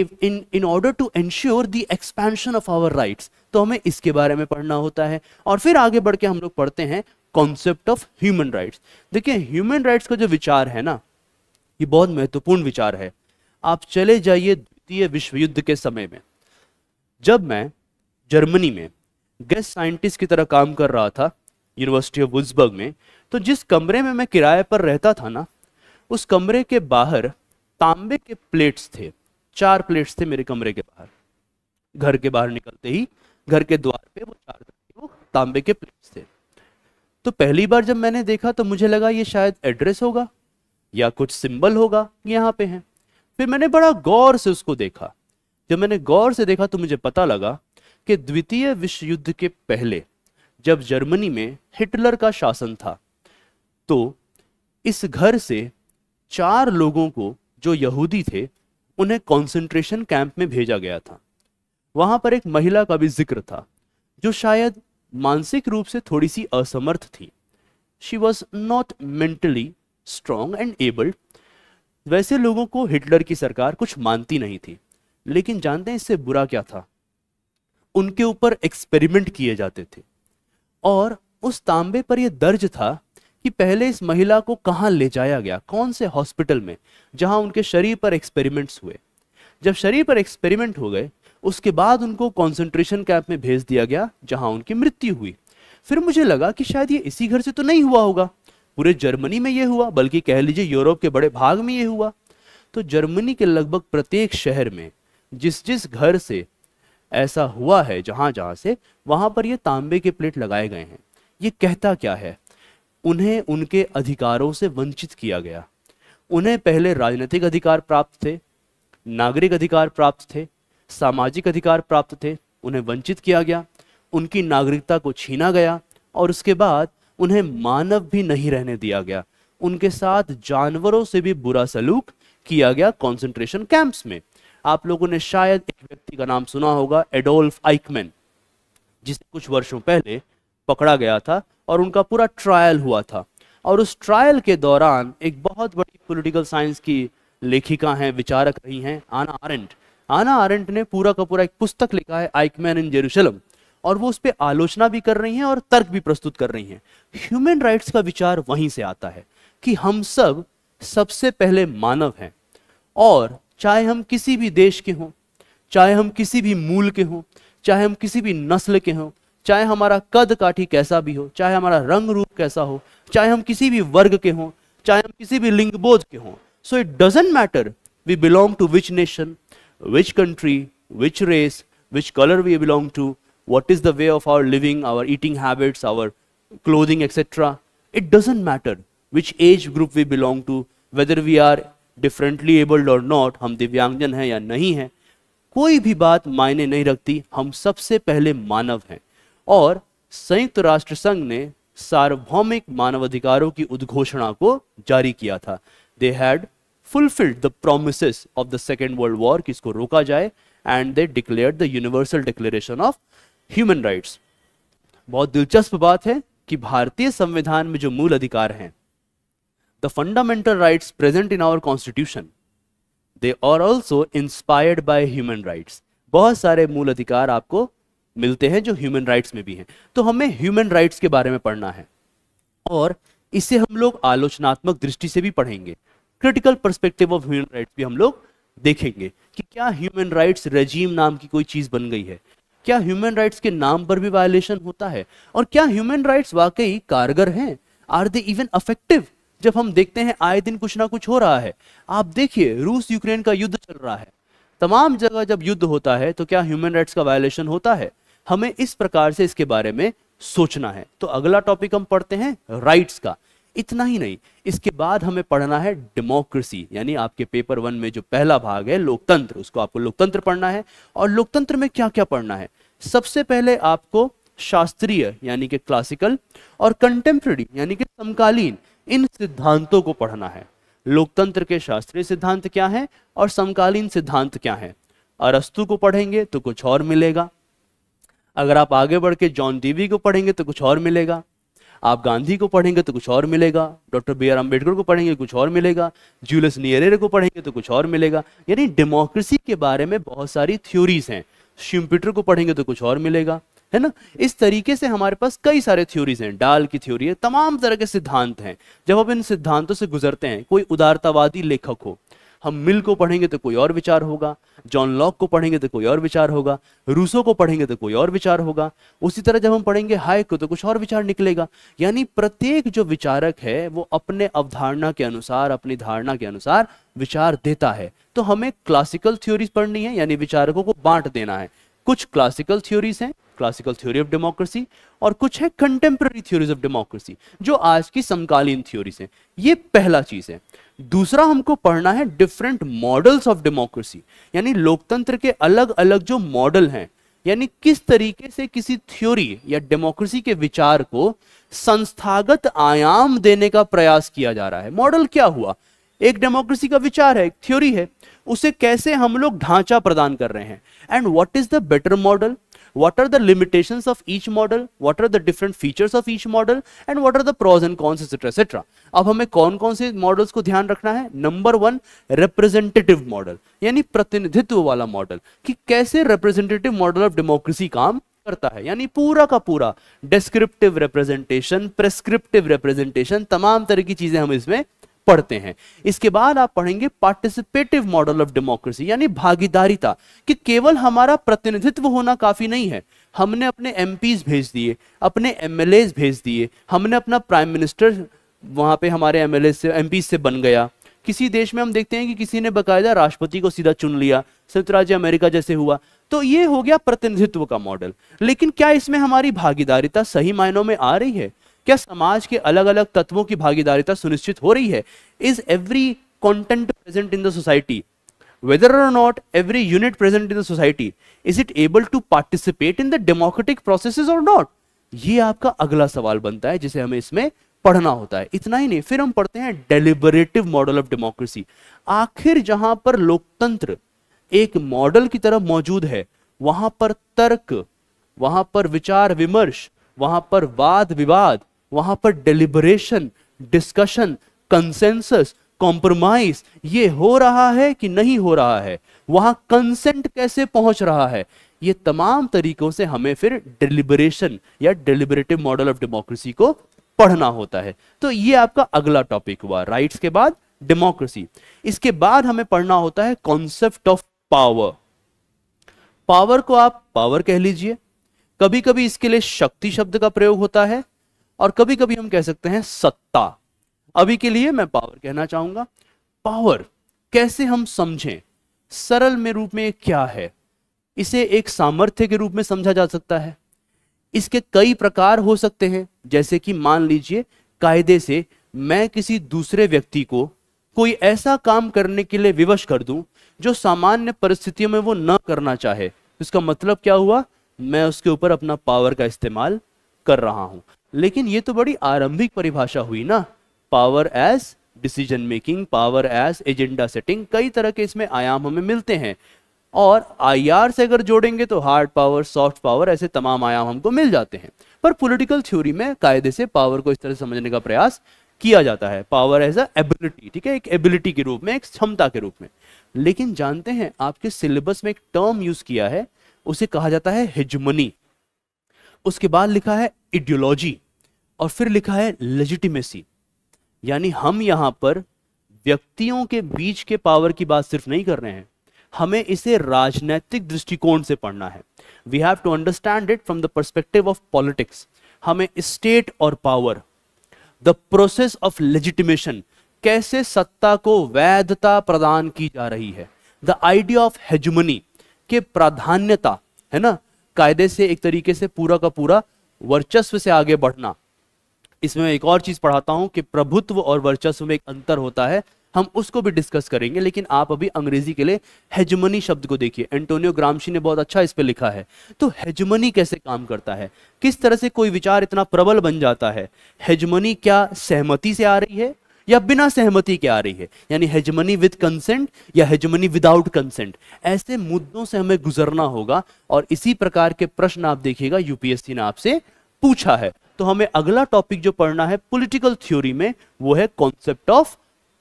in in order to ensure the expansion of our rights तो हमें इसके बारे में पढ़ना होता है और फिर आगे बढ़ के हम लोग पढ़ते हैं कॉन्सेप्ट ऑफ ह्यूमन राइट्स देखिए ह्यूमन राइट्स का जो विचार है ना ये बहुत महत्वपूर्ण विचार है आप चले जाइए द्वितीय विश्व युद्ध के समय में जब मैं जर्मनी में गेस्ट साइंटिस्ट की तरह काम कर रहा था यूनिवर्सिटी ऑफ वुल्सबर्ग में तो जिस कमरे में मैं किराए पर रहता था ना उस कमरे के बाहर तांबे के प्लेट्स थे चार प्लेट्स थे मेरे कमरे के बाहर घर के बाहर निकलते ही घर के द्वार पे वो चार वो तांबे के प्लेट्स थे तो पहली बार जब मैंने देखा तो मुझे लगा ये शायद एड्रेस होगा या कुछ सिंबल होगा यहाँ पे है फिर मैंने बड़ा गौर से उसको देखा जब मैंने गौर से देखा तो मुझे पता लगा कि द्वितीय विश्व युद्ध के पहले जब जर्मनी में हिटलर का शासन था तो इस घर से चार लोगों को जो यहूदी थे उन्हें कंसंट्रेशन कैंप में भेजा गया था वहां पर एक महिला का भी जिक्र था जो शायद मानसिक रूप से थोड़ी सी असमर्थ थी she was not mentally strong and abled वैसे लोगों को हिटलर की सरकार कुछ मानती नहीं थी लेकिन जानते हैं इससे बुरा क्या था उनके ऊपर एक्सपेरिमेंट किए जाते थे और उस तांबे पर यह दर्ज था कि पहले इस महिला को कहाँ ले जाया गया कौन से हॉस्पिटल में जहां उनके शरीर पर एक्सपेरिमेंट्स हुए जब शरीर पर एक्सपेरिमेंट हो गए उसके बाद उनको कॉन्सेंट्रेशन कैंप में भेज दिया गया जहां उनकी मृत्यु हुई फिर मुझे लगा कि शायद ये इसी घर से तो नहीं हुआ होगा पूरे जर्मनी में ये हुआ बल्कि कह लीजिए यूरोप के बड़े भाग में ये हुआ तो जर्मनी के लगभग प्रत्येक शहर में जिस जिस घर से ऐसा हुआ है जहां जहां से वहां पर ये तांबे के प्लेट लगाए गए हैं ये कहता क्या है उन्हें उनके अधिकारों से वंचित किया गया उन्हें पहले राजनीतिक अधिकार प्राप्त थे नागरिक अधिकार प्राप्त थे सामाजिक अधिकार प्राप्त थे उन्हें वंचित किया गया उनकी नागरिकता को छीना गया और उसके बाद उन्हें मानव भी नहीं रहने दिया गया उनके साथ जानवरों से भी बुरा सलूक किया गया कॉन्सेंट्रेशन कैंप्स में आप लोगों ने शायद एक व्यक्ति का नाम सुना होगा एडोल्फ आइकमैन जिसे कुछ वर्षों पहले पकड़ा गया था और उनका पूरा ट्रायल हुआ था और उस ट्रायल के दौरान एक बहुत बड़ी पॉलिटिकल साइंस की लेखिका हैं विचारक रही हैं आना आरेंट आना आरेंट ने पूरा का पूरा एक पुस्तक लिखा है आइकमैन इन जेरूशलम और वो उस पर आलोचना भी कर रही हैं और तर्क भी प्रस्तुत कर रही हैं ह्यूमन राइट्स का विचार वहीं से आता है कि हम सब सबसे पहले मानव हैं और चाहे हम किसी भी देश के हों चाहे हम किसी भी मूल के हों चाहे हम किसी भी नस्ल के हों चाहे हमारा कद काठी कैसा भी हो चाहे हमारा रंग रूप कैसा हो चाहे हम किसी भी वर्ग के हों चाहे हम किसी भी लिंग बोध के हों so it doesn't matter we belong to which nation which country which race which colour we belong to what is the way of our living our eating habits our clothing etcetera it doesn't matter which age group we belong to whether we are differently abled or not, हम दिव्यांगजन हैं या नहीं हैं कोई भी बात मायने नहीं रखती हम सबसे पहले मानव हैं और संयुक्त राष्ट्र संघ ने सार्वभौमिक मानवाधिकारों की उद्घोषणा को जारी किया था they had fulfilled the promise of the second world war कि इसको रोका जाए and they declare the universal declaration of human rights बहुत दिलचस्प बात है कि भारतीय संविधान में जो मूल अधिकार हैं the fundamental rights present in our constitution they are also inspired by human rights बहुत सारे मूल अधिकार आपको मिलते हैं जो ह्यूमन राइट्स में भी हैं तो हमें ह्यूमन राइट्स के बारे में पढ़ना है और इसे हम लोग आलोचनात्मक दृष्टि से भी पढ़ेंगे critical perspective of human rights भी हम लोग देखेंगे कि क्या ह्यूमन राइट्स रजीम नाम की कोई चीज़ बन गई है क्या ह्यूमन राइट्स के नाम पर भी वायलेशन होता है और क्या ह्यूमन राइट्स वाकई कारगर हैं आर दे इवन अफेक्टिव जब हम देखते हैं आए दिन कुछ ना कुछ हो रहा है आप देखिए रूस यूक्रेन का युद्ध चल रहा है तमाम जगह जब युद्ध होता है तो क्या ह्यूमन राइट्स का वायलेशन होता है हमें इस प्रकार से इसके बारे में सोचना है तो अगला टॉपिक हम पढ़ते हैं राइट्स का इतना ही नहीं इसके बाद हमें पढ़ना है डेमोक्रेसी यानी आपके पेपर वन में जो पहला भाग है लोकतंत्र उसको आपको लोकतंत्र पढ़ना है और लोकतंत्र में क्या क्या पढ़ना है सबसे पहले आपको शास्त्रीय यानी कि क्लासिकल और कंटेम्प्रेरी यानी कि समकालीन इन सिद्धांतों को पढ़ना है लोकतंत्र के शास्त्रीय सिद्धांत क्या है और समकालीन सिद्धांत क्या है अरस्तु को पढ़ेंगे तो कुछ और मिलेगा अगर आप आगे बढ़ के जॉन डीवी को पढ़ेंगे तो कुछ और मिलेगा आप गांधी को पढ़ेंगे तो कुछ और मिलेगा डॉक्टर बी आर अम्बेडकर को पढ़ेंगे तो कुछ और मिलेगा जूलियस नियरेर को पढ़ेंगे तो कुछ और मिलेगा यानी डेमोक्रेसी के बारे में बहुत सारी थ्योरीज हैं शिम्पिटर को पढ़ेंगे तो कुछ और मिलेगा है ना इस तरीके से हमारे पास कई सारे थ्योरीज हैं डाल की थ्योरी है तमाम तरह के सिद्धांत हैं जब आप इन सिद्धांतों से गुजरते हैं कोई उदारतावादी लेखक हो हम मिल को पढ़ेंगे तो कोई और विचार होगा जॉन लॉक को पढ़ेंगे तो कोई और विचार होगा रूसो को पढ़ेंगे तो कोई और विचार होगा उसी तरह जब हम पढ़ेंगे हाय को तो कुछ और विचार निकलेगा यानी प्रत्येक जो विचारक है वो अपने अवधारणा के अनुसार अपनी धारणा के अनुसार विचार देता है तो हमें क्लासिकल थ्योरीज पढ़नी है यानी विचारकों को बांट देना है कुछ क्लासिकल थ्योरीज हैं क्लासिकल थ्योरी ऑफ डेमोक्रेसी और कुछ है कंटेम्प्रेरी थ्योरीज ऑफ डेमोक्रेसी जो आज की समकालीन थ्योरीज हैं ये पहला चीज है दूसरा हमको पढ़ना है डिफरेंट मॉडल्स ऑफ डेमोक्रेसी यानी लोकतंत्र के अलग अलग जो मॉडल हैं यानी किस तरीके से किसी थ्योरी या डेमोक्रेसी के विचार को संस्थागत आयाम देने का प्रयास किया जा रहा है मॉडल क्या हुआ एक डेमोक्रेसी का विचार है एक थ्योरी है उसे कैसे हम लोग ढांचा प्रदान कर रहे हैं and what is the better model what are the limitations of each model what are the different features of each model and what are the pros and cons etc etc अब हमें कौन कौन से मॉडल्स को ध्यान रखना है number one representative model यानी प्रतिनिधित्व वाला मॉडल कि कैसे रिप्रेजेंटेटिव मॉडल ऑफ डेमोक्रेसी काम करता है यानी पूरा का पूरा डिस्क्रिप्टिव रिप्रेजेंटेशन प्रेस्क्रिप्टिव रिप्रेजेंटेशन तमाम तरह की चीजें हम इसमें पढ़ते हैं इसके बाद आप पढ़ेंगे पार्टिसिपेटिव मॉडल ऑफ डेमोक्रेसी यानी भागीदारिता कि केवल हमारा प्रतिनिधित्व होना काफी नहीं है हमने अपने एम भेज दिए अपने एम भेज दिए हमने अपना प्राइम मिनिस्टर वहां पे हमारे एम से एम से बन गया किसी देश में हम देखते हैं कि किसी ने बकायदा राष्ट्रपति को सीधा चुन लिया संयुक्त राज्य अमेरिका जैसे हुआ तो ये हो गया प्रतिनिधित्व का मॉडल लेकिन क्या इसमें हमारी भागीदारिता सही मायनों में आ रही है क्या समाज के अलग अलग तत्वों की भागीदारिता सुनिश्चित हो रही है is every content present in the society whether or not every unit present in the society is it able to participate in the democratic process और नॉट ये आपका अगला सवाल बनता है जिसे हमें इसमें पढ़ना होता है इतना ही नहीं फिर हम पढ़ते हैं डेलिबरेटिव मॉडल ऑफ डेमोक्रेसी आखिर जहां पर लोकतंत्र एक मॉडल की तरह मौजूद है वहां पर तर्क वहां पर विचार विमर्श वहां पर वाद विवाद वहां पर डिलिबरेशन डिस्कशन कंसेंसस कॉम्प्रोमाइज ये हो रहा है कि नहीं हो रहा है वहां कंसेंट कैसे पहुंच रहा है ये तमाम तरीकों से हमें फिर डिलिबरेशन या डिलिबरेटिव मॉडल ऑफ डेमोक्रेसी को पढ़ना होता है तो ये आपका अगला टॉपिक हुआ राइट्स के बाद डेमोक्रेसी इसके बाद हमें पढ़ना होता है कॉन्सेप्ट ऑफ पावर पावर को आप पावर कह लीजिए कभी कभी इसके लिए शक्ति शब्द का प्रयोग होता है और कभी कभी हम कह सकते हैं सत्ता अभी के लिए मैं पावर कहना चाहूंगा पावर कैसे हम समझें सरल में रूप में क्या है इसे एक सामर्थ्य के रूप में समझा जा सकता है इसके कई प्रकार हो सकते हैं जैसे कि मान लीजिए कायदे से मैं किसी दूसरे व्यक्ति को कोई ऐसा काम करने के लिए विवश कर दूं जो सामान्य परिस्थितियों में वो न करना चाहे इसका मतलब क्या हुआ मैं उसके ऊपर अपना पावर का इस्तेमाल कर रहा हूं लेकिन ये तो बड़ी आरंभिक परिभाषा हुई ना power as decision making power as agenda setting कई तरह के इसमें आयाम हमें मिलते हैं और आईआर से अगर जोड़ेंगे तो हार्ड पावर सॉफ्ट पावर ऐसे तमाम आयाम हमको मिल जाते हैं पर पॉलिटिकल थ्योरी में कायदे से पावर को इस तरह समझने का प्रयास किया जाता है पावर एज एबिलिटी ठीक है एक एबिलिटी के रूप में एक क्षमता के रूप में लेकिन जानते हैं आपके सिलेबस में एक टर्म यूज किया है उसे कहा जाता है हिजमनी उसके बाद लिखा है इडियोलॉजी और फिर लिखा है लेजिटिमेसी यानी हम यहां पर व्यक्तियों के बीच के पावर की बात सिर्फ नहीं कर रहे हैं हमें इसे राजनैतिक दृष्टिकोण से पढ़ना है we have to understand it from the perspective of politics हमें स्टेट और power the process of legitimation कैसे सत्ता को वैधता प्रदान की जा रही है द आइडिया ऑफ हेजुमनी के प्राधान्यता है ना कायदे से एक तरीके से पूरा का पूरा वर्चस्व से आगे बढ़ना इसमें मैं एक और चीज पढ़ाता हूं कि प्रभुत्व और वर्चस्व में एक अंतर होता है हम उसको भी डिस्कस करेंगे लेकिन आप अभी अंग्रेजी के लिए हेजमनी शब्द को देखिए एंटोनियो ग्रामशी ने बहुत अच्छा इस पर लिखा है तो हेजमनी कैसे काम करता है किस तरह से कोई विचार इतना प्रबल बन जाता है हेजमनी क्या सहमति से आ रही है या बिना सहमति के आ रही है यानी हेजमनी विद कंसेंट या हेजमनी विदाउट कंसेंट ऐसे मुद्दों से हमें गुजरना होगा और इसी प्रकार के प्रश्न आप देखिएगा यूपीएससी ने आपसे पूछा है तो हमें अगला टॉपिक जो पढ़ना है पोलिटिकल थ्योरी में वो है कॉन्सेप्ट ऑफ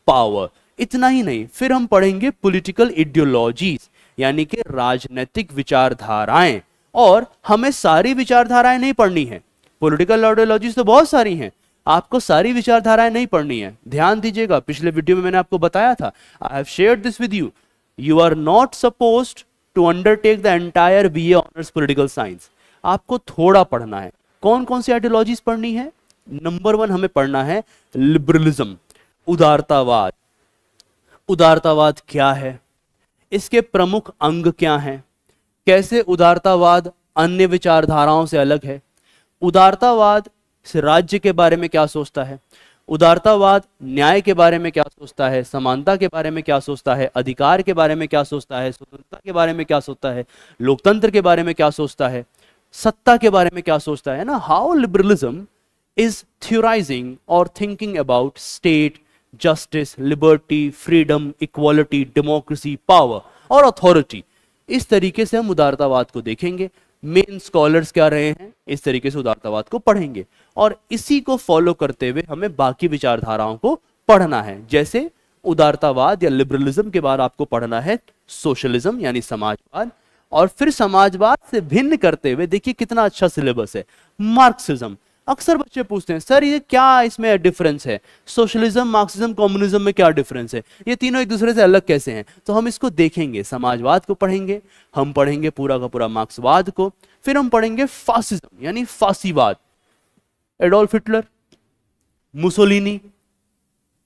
पावर इतना ही नहीं फिर हम पढ़ेंगे पोलिटिकल इडियोलॉजीज यानी कि राजनीतिक विचारधाराएं और हमें सारी विचारधाराएं नहीं पढ़नी है पोलिटिकल आइडियोलॉजीज तो बहुत सारी हैं आपको सारी विचारधाराएं नहीं पढ़नी है ध्यान दीजिएगा पिछले वीडियो में मैंने आपको बताया था I have share this with you you are not suppose to undertake the entire B honours political science आपको थोड़ा पढ़ना है कौन कौन सी आइडियोलॉजीज पढ़नी है नंबर वन हमें पढ़ना है लिबरलिज्म उदारतावाद उदारतावाद क्या है इसके प्रमुख अंग क्या हैं कैसे उदारतावाद अन्य विचारधाराओं से अलग है उदारतावाद इस राज्य के बारे में क्या सोचता है उदारतावाद न्याय के बारे में क्या सोचता है समानता के बारे में क्या सोचता है अधिकार के बारे में क्या सोचता है स्वतंत्रता के बारे में क्या सोचता है लोकतंत्र के बारे में क्या सोचता है सत्ता के बारे में क्या सोचता है ना हाउ लिबरलिज्म इज थ्योराइजिंग और thinking about state justice liberty freedom equality democracy power और अथॉरिटी इस तरीके से हम उदारतावाद को देखेंगे मेन स्कॉलर्स क्या रहे हैं इस तरीके से उदारतावाद को पढ़ेंगे और इसी को फॉलो करते हुए हमें बाकी विचारधाराओं को पढ़ना है जैसे उदारतावाद या लिबरलिज्म के बाद आपको पढ़ना है सोशलिज्म यानी समाजवाद और फिर समाजवाद से भिन्न करते हुए देखिए कितना अच्छा सिलेबस है मार्क्सिज्म अक्सर बच्चे पूछते हैं सर ये क्या इसमें डिफरेंस है सोशलिज्म मार्क्सिज्म कम्युनिज्म में क्या डिफरेंस है ये तीनों एक दूसरे से अलग कैसे हैं तो हम इसको देखेंगे समाजवाद को पढ़ेंगे हम पढ़ेंगे पूरा का पूरा मार्क्सवाद को फिर हम पढ़ेंगे फासिज्म यानी फासीवाद एडोल्फ हिटलर मुसोलिनी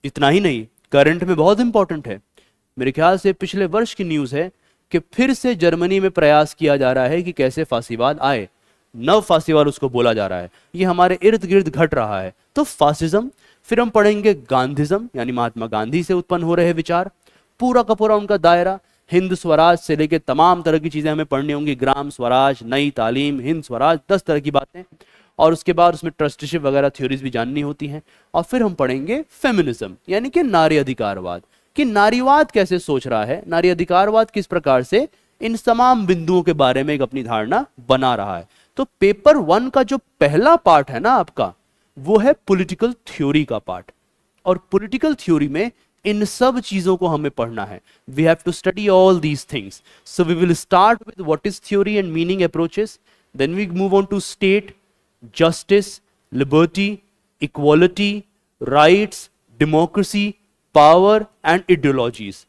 इतना ही नहीं करंट में बहुत इंपॉर्टेंट है मेरे ख्याल से पिछले वर्ष की न्यूज़ है कि फिर से जर्मनी में प्रयास किया जा रहा है कि कैसे फासीवाद आए नव फासीवाद उसको बोला जा रहा है ये हमारे इर्द गिर्द घट रहा है तो फासिज्म फिर हम पढ़ेंगे गांधीज्म यानी महात्मा गांधी से उत्पन्न हो रहे विचार पूरा का पूरा उनका दायरा हिंद स्वराज से लेकर तमाम तरह की चीज़ें हमें पढ़नी होंगी ग्राम स्वराज नई तालीम हिंद स्वराज दस तरह की बातें और उसके बाद उसमें ट्रस्टशिप वगैरह थ्योरीज भी जाननी होती हैं और फिर हम पढ़ेंगे फेमिनिज्म यानी कि नारी अधिकारवाद कि नारीवाद कैसे सोच रहा है नारी अधिकारवाद किस प्रकार से इन तमाम बिंदुओं के बारे में एक अपनी धारणा बना रहा है तो पेपर वन का जो पहला पार्ट है ना आपका वो है पॉलिटिकल थ्योरी का पार्ट और पॉलिटिकल थ्योरी में इन सब चीजों को हमें पढ़ना है we have to study all these things so we will start with what is theory and meaning approaches then we move on to state justice, liberty, equality, rights, democracy, power and ideologies.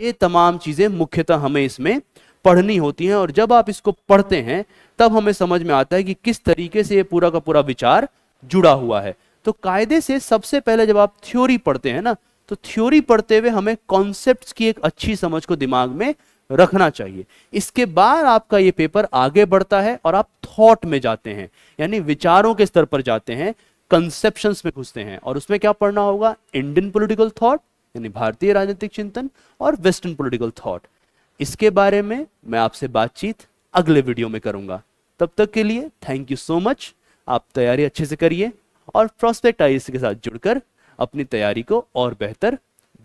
ये तमाम चीज़ें मुख्यतः हमें इसमें पढ़नी होती हैं और जब आप इसको पढ़ते हैं तब हमें समझ में आता है कि किस तरीके से ये पूरा का पूरा विचार जुड़ा हुआ है तो कायदे से सबसे पहले जब आप थ्योरी पढ़ते हैं ना तो थ्योरी पढ़ते हुए हमें कॉन्सेप्ट्स की एक अच्छी समझ को दिमाग में रखना चाहिए इसके बाद आपका ये पेपर आगे बढ़ता है और आप थॉट में जाते हैं यानी विचारों के स्तर पर जाते हैं कंसेप्शन में घुसते हैं और उसमें क्या पढ़ना होगा इंडियन पोलिटिकल थॉट यानी भारतीय राजनीतिक चिंतन और वेस्टर्न पोलिटिकल थॉट इसके बारे में मैं आपसे बातचीत अगले वीडियो में करूंगा तब तक के लिए थैंक यू सो मच आप तैयारी अच्छे से करिए और प्रोस्पेक्ट आई के साथ जुड़कर अपनी तैयारी को और बेहतर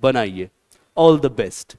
बनाइए ऑल द बेस्ट